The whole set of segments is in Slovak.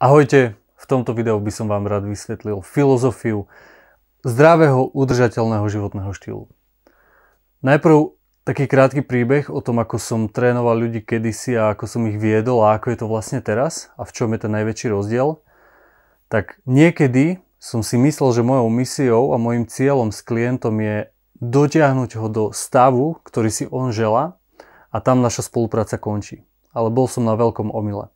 Ahojte, v tomto videu by som vám rád vysvetlil filozofiu zdravého udržateľného životného štýlu. Najprv taký krátky príbeh o tom, ako som trénoval ľudí kedysi a ako som ich viedol a ako je to vlastne teraz a v čom je ten najväčší rozdiel. Tak niekedy som si myslel, že mojou misiou a mojim cieľom s klientom je dotiahnuť ho do stavu, ktorý si on žela a tam naša spolupráca končí. Ale bol som na veľkom omyle.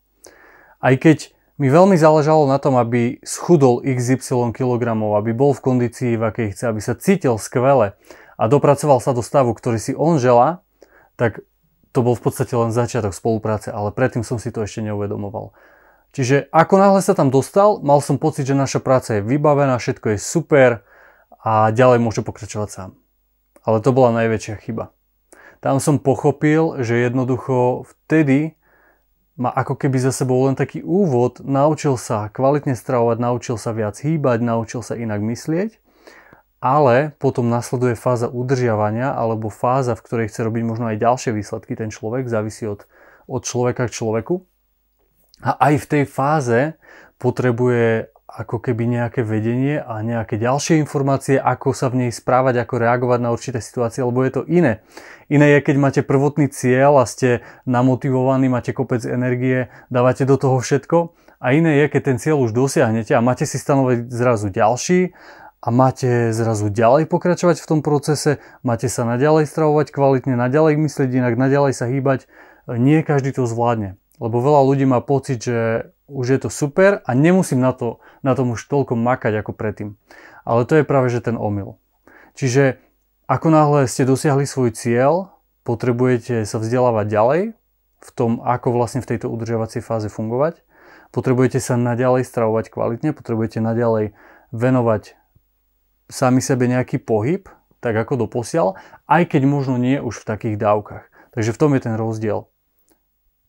Aj keď mi veľmi záležalo na tom, aby schudol XY kilogramov, aby bol v kondícii, v akej chce, aby sa cítil skvele a dopracoval sa do stavu, ktorý si on želá, tak to bol v podstate len začiatok spolupráce, ale predtým som si to ešte neuvedomoval. Čiže ako náhle sa tam dostal, mal som pocit, že naša práca je vybavená, všetko je super a ďalej môže pokračovať sám. Ale to bola najväčšia chyba. Tam som pochopil, že jednoducho vtedy ma ako keby za sebou len taký úvod, naučil sa kvalitne stravovať, naučil sa viac hýbať, naučil sa inak myslieť, ale potom nasleduje fáza udržiavania alebo fáza, v ktorej chce robiť možno aj ďalšie výsledky ten človek, závisí od, od človeka k človeku. A aj v tej fáze potrebuje ako keby nejaké vedenie a nejaké ďalšie informácie, ako sa v nej správať, ako reagovať na určité situácie, lebo je to iné. Iné je, keď máte prvotný cieľ a ste namotivovaní, máte kopec energie, dávate do toho všetko. A iné je, keď ten cieľ už dosiahnete a máte si stanoviť zrazu ďalší a máte zrazu ďalej pokračovať v tom procese, máte sa naďalej stravovať kvalitne, naďalej myslieť inak, naďalej sa hýbať. Nie každý to zvládne. Lebo veľa ľudí má pocit, že už je to super a nemusím na, to, na tom už toľko makať ako predtým. Ale to je práve že ten omyl. Čiže ako náhle ste dosiahli svoj cieľ, potrebujete sa vzdelávať ďalej v tom, ako vlastne v tejto udržiavacej fáze fungovať. Potrebujete sa naďalej stravovať kvalitne, potrebujete naďalej venovať sami sebe nejaký pohyb, tak ako doposiaľ, aj keď možno nie už v takých dávkach. Takže v tom je ten rozdiel.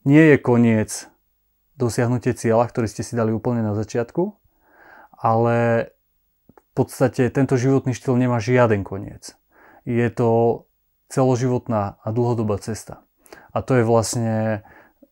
Nie je koniec dosiahnutie cieľa, ktorý ste si dali úplne na začiatku, ale v podstate tento životný štýl nemá žiaden koniec. Je to celoživotná a dlhodobá cesta. A to je vlastne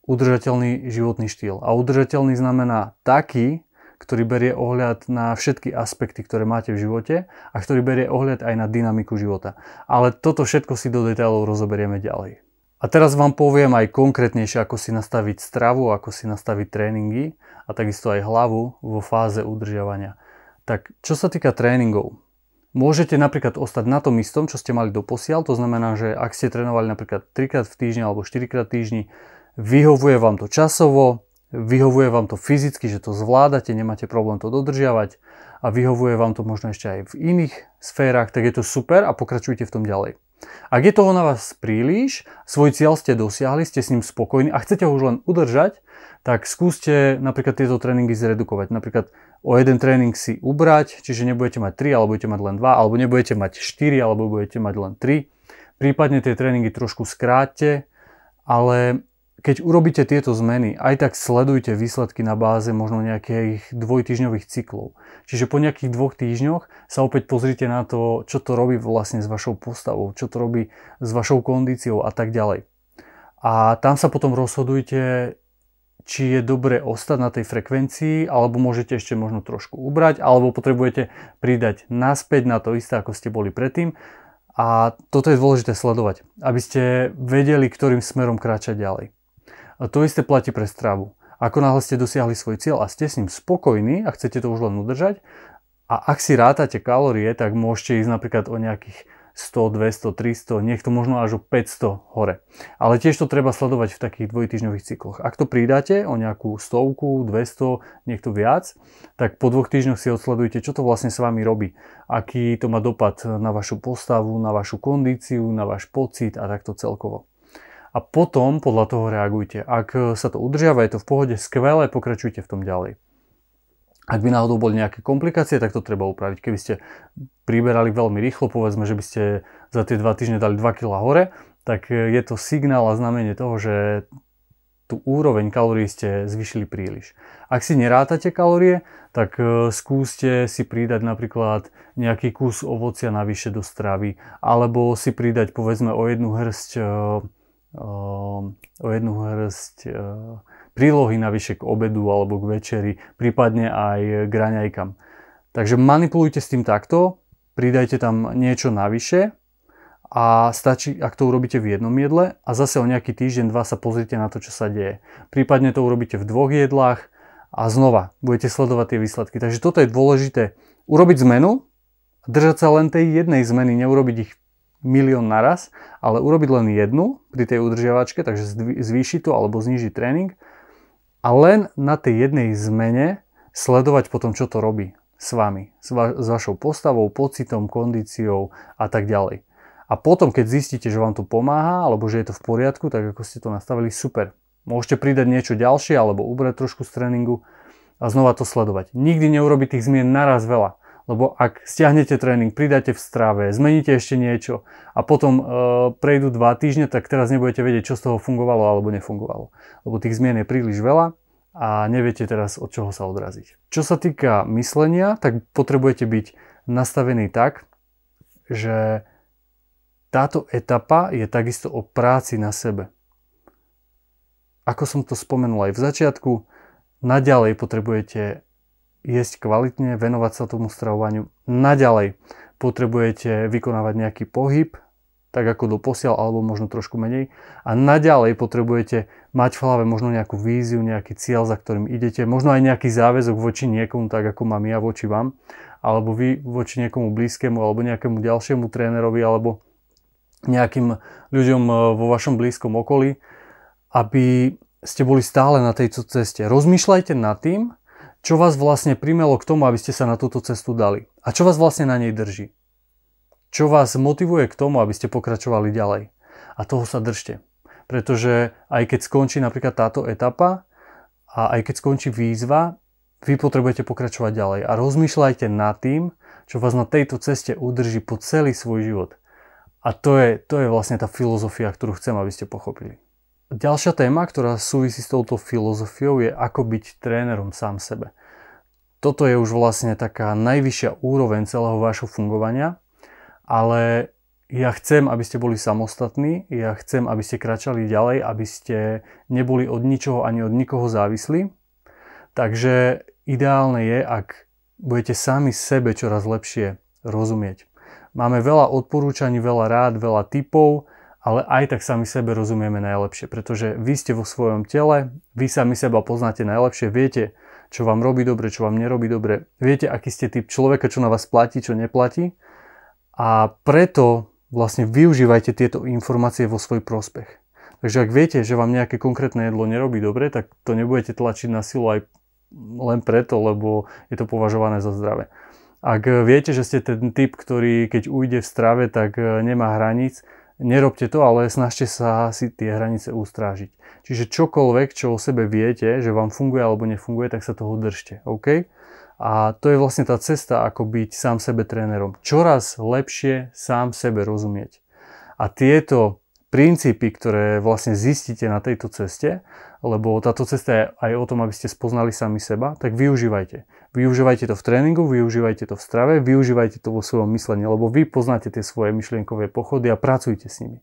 udržateľný životný štýl. A udržateľný znamená taký, ktorý berie ohľad na všetky aspekty, ktoré máte v živote a ktorý berie ohľad aj na dynamiku života. Ale toto všetko si do detailov rozoberieme ďalej. A teraz vám poviem aj konkrétnejšie, ako si nastaviť stravu, ako si nastaviť tréningy a takisto aj hlavu vo fáze udržiavania. Tak čo sa týka tréningov, môžete napríklad ostať na tom istom, čo ste mali doposiaľ, to znamená, že ak ste trénovali napríklad 3 krát v týždni alebo 4 krát v týždni, vyhovuje vám to časovo, vyhovuje vám to fyzicky, že to zvládate, nemáte problém to dodržiavať a vyhovuje vám to možno ešte aj v iných sférach, tak je to super a pokračujte v tom ďalej. Ak je toho na vás príliš, svoj cieľ ste dosiahli, ste s ním spokojní a chcete ho už len udržať, tak skúste napríklad tieto tréningy zredukovať. Napríklad o jeden tréning si ubrať, čiže nebudete mať 3, alebo budete mať len 2, alebo nebudete mať 4, alebo budete mať len 3. Prípadne tie tréningy trošku skráťte, ale keď urobíte tieto zmeny, aj tak sledujte výsledky na báze možno nejakých dvojtýždňových cyklov. Čiže po nejakých dvoch týždňoch sa opäť pozrite na to, čo to robí vlastne s vašou postavou, čo to robí s vašou kondíciou a tak ďalej. A tam sa potom rozhodujte, či je dobre ostať na tej frekvencii, alebo môžete ešte možno trošku ubrať, alebo potrebujete pridať naspäť na to isté, ako ste boli predtým. A toto je dôležité sledovať, aby ste vedeli, ktorým smerom kráčať ďalej. A To isté platí pre stravu. Ako náhle ste dosiahli svoj cieľ a ste s ním spokojní a chcete to už len udržať, a ak si rátate kalórie, tak môžete ísť napríklad o nejakých 100, 200, 300, niekto možno až o 500 hore. Ale tiež to treba sledovať v takých dvojtyžňových cykloch. Ak to pridáte o nejakú stovku, 200, niekto viac, tak po dvoch týždňoch si odsledujte, čo to vlastne s vami robí. Aký to má dopad na vašu postavu, na vašu kondíciu, na váš pocit a takto celkovo a potom podľa toho reagujte. Ak e, sa to udržiava, je to v pohode, skvelé, pokračujte v tom ďalej. Ak by náhodou boli nejaké komplikácie, tak to treba upraviť. Keby ste priberali veľmi rýchlo, povedzme, že by ste za tie 2 týždne dali 2 kg hore, tak e, je to signál a znamenie toho, že tú úroveň kalórií ste zvyšili príliš. Ak si nerátate kalórie, tak e, skúste si pridať napríklad nejaký kus ovocia navyše do stravy, alebo si pridať povedzme o jednu hrsť Ehm, o jednu hrst e, prílohy navyše k obedu alebo k večeri, prípadne aj k raňajkám. Takže manipulujte s tým takto, pridajte tam niečo navyše a stačí, ak to urobíte v jednom jedle a zase o nejaký týždeň, dva sa pozrite na to, čo sa deje. Prípadne to urobíte v dvoch jedlách a znova budete sledovať tie výsledky. Takže toto je dôležité. Urobiť zmenu, držať sa len tej jednej zmeny, neurobiť ich milión naraz, ale urobiť len jednu pri tej udržiavačke, takže zvýši to alebo znižiť tréning a len na tej jednej zmene sledovať potom, čo to robí s vami, s, va- s vašou postavou, pocitom, kondíciou a tak ďalej. A potom, keď zistíte, že vám to pomáha alebo že je to v poriadku, tak ako ste to nastavili, super. Môžete pridať niečo ďalšie alebo ubrať trošku z tréningu a znova to sledovať. Nikdy neurobiť tých zmien naraz veľa lebo ak stiahnete tréning, pridáte v strave, zmeníte ešte niečo a potom e, prejdú 2 týždne, tak teraz nebudete vedieť, čo z toho fungovalo alebo nefungovalo. Lebo tých zmien je príliš veľa a neviete teraz, od čoho sa odraziť. Čo sa týka myslenia, tak potrebujete byť nastavený tak, že táto etapa je takisto o práci na sebe. Ako som to spomenul aj v začiatku, naďalej potrebujete jesť kvalitne, venovať sa tomu stravovaniu. Naďalej potrebujete vykonávať nejaký pohyb, tak ako doposiaľ, alebo možno trošku menej. A naďalej potrebujete mať v hlave možno nejakú víziu, nejaký cieľ, za ktorým idete, možno aj nejaký záväzok voči niekomu, tak ako mám ja voči vám, alebo vy voči niekomu blízkemu, alebo nejakému ďalšiemu trénerovi, alebo nejakým ľuďom eh, vo vašom blízkom okolí, aby ste boli stále na tejto ceste. Rozmýšľajte nad tým, čo vás vlastne primelo k tomu, aby ste sa na túto cestu dali? A čo vás vlastne na nej drží? Čo vás motivuje k tomu, aby ste pokračovali ďalej? A toho sa držte. Pretože aj keď skončí napríklad táto etapa a aj keď skončí výzva, vy potrebujete pokračovať ďalej a rozmýšľajte nad tým, čo vás na tejto ceste udrží po celý svoj život. A to je, to je vlastne tá filozofia, ktorú chcem, aby ste pochopili. Ďalšia téma, ktorá súvisí s touto filozofiou, je ako byť trénerom sám sebe. Toto je už vlastne taká najvyššia úroveň celého vášho fungovania, ale ja chcem, aby ste boli samostatní, ja chcem, aby ste kračali ďalej, aby ste neboli od ničoho ani od nikoho závislí. Takže ideálne je, ak budete sami sebe čoraz lepšie rozumieť. Máme veľa odporúčaní, veľa rád, veľa typov, ale aj tak sami sebe rozumieme najlepšie, pretože vy ste vo svojom tele, vy sami seba poznáte najlepšie, viete, čo vám robí dobre, čo vám nerobí dobre, viete, aký ste typ človeka, čo na vás platí, čo neplatí a preto vlastne využívajte tieto informácie vo svoj prospech. Takže ak viete, že vám nejaké konkrétne jedlo nerobí dobre, tak to nebudete tlačiť na silu aj len preto, lebo je to považované za zdravé. Ak viete, že ste ten typ, ktorý keď ujde v strave, tak eh, nemá hraníc, nerobte to, ale snažte sa si tie hranice ústrážiť. Čiže čokoľvek, čo o sebe viete, že vám funguje alebo nefunguje, tak sa toho držte, OK? A to je vlastne tá cesta, ako byť sám sebe trénerom. Čoraz lepšie sám sebe rozumieť. A tieto princípy, ktoré vlastne zistíte na tejto ceste, lebo táto cesta je aj o tom, aby ste spoznali sami seba, tak využívajte. Využívajte to v tréningu, využívajte to v strave, využívajte to vo svojom myslení, lebo vy poznáte tie svoje myšlienkové pochody a pracujte s nimi.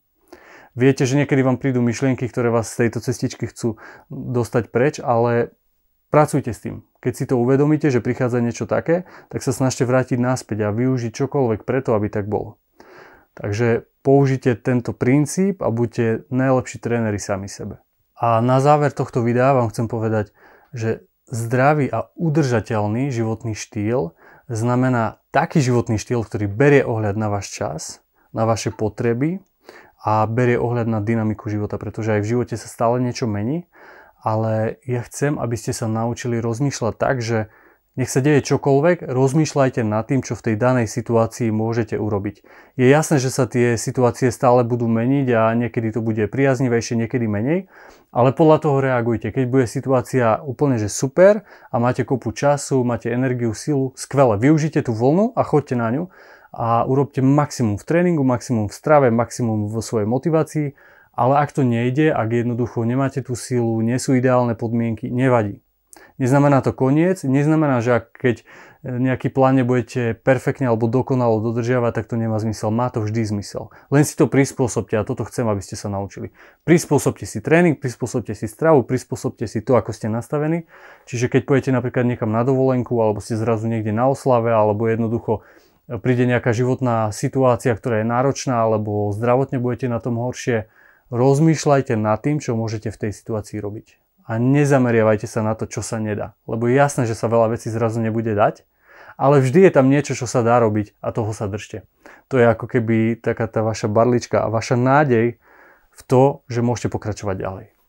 Viete, že niekedy vám prídu myšlienky, ktoré vás z tejto cestičky chcú dostať preč, ale pracujte s tým. Keď si to uvedomíte, že prichádza niečo také, tak sa snažte vrátiť naspäť a využiť čokoľvek preto, aby tak bolo. Takže použite tento princíp a buďte najlepší tréneri sami sebe. A na záver tohto videa vám chcem povedať, že zdravý a udržateľný životný štýl znamená taký životný štýl, ktorý berie ohľad na váš čas, na vaše potreby a berie ohľad na dynamiku života, pretože aj v živote sa stále niečo mení, ale ja chcem, aby ste sa naučili rozmýšľať tak, že nech sa deje čokoľvek, rozmýšľajte nad tým, čo v tej danej situácii môžete urobiť. Je jasné, že sa tie situácie stále budú meniť a niekedy to bude priaznivejšie, niekedy menej, ale podľa toho reagujte. Keď bude situácia úplne že super a máte kopu času, máte energiu, silu, skvelé. využite tú voľnu a choďte na ňu a urobte maximum v tréningu, maximum v strave, maximum vo svojej motivácii, ale ak to nejde, ak jednoducho nemáte tú silu, nie sú ideálne podmienky, nevadí. Neznamená to koniec, neznamená, že ak keď e, nejaký plán nebudete perfektne alebo dokonalo dodržiavať, tak to nemá zmysel. Má to vždy zmysel. Len si to prispôsobte a toto chcem, aby ste sa naučili. Prispôsobte si tréning, prispôsobte si stravu, prispôsobte si to, ako ste nastavení. Čiže keď pôjdete napríklad niekam na dovolenku alebo ste zrazu niekde na oslave alebo jednoducho e, príde nejaká životná situácia, ktorá je náročná alebo zdravotne budete na tom horšie, rozmýšľajte nad tým, čo môžete v tej situácii robiť a nezameriavajte sa na to, čo sa nedá. Lebo je jasné, že sa veľa vecí zrazu nebude dať, ale vždy je tam niečo, čo sa dá robiť a toho sa držte. To je ako keby taká tá vaša barlička a vaša nádej v to, že môžete pokračovať ďalej.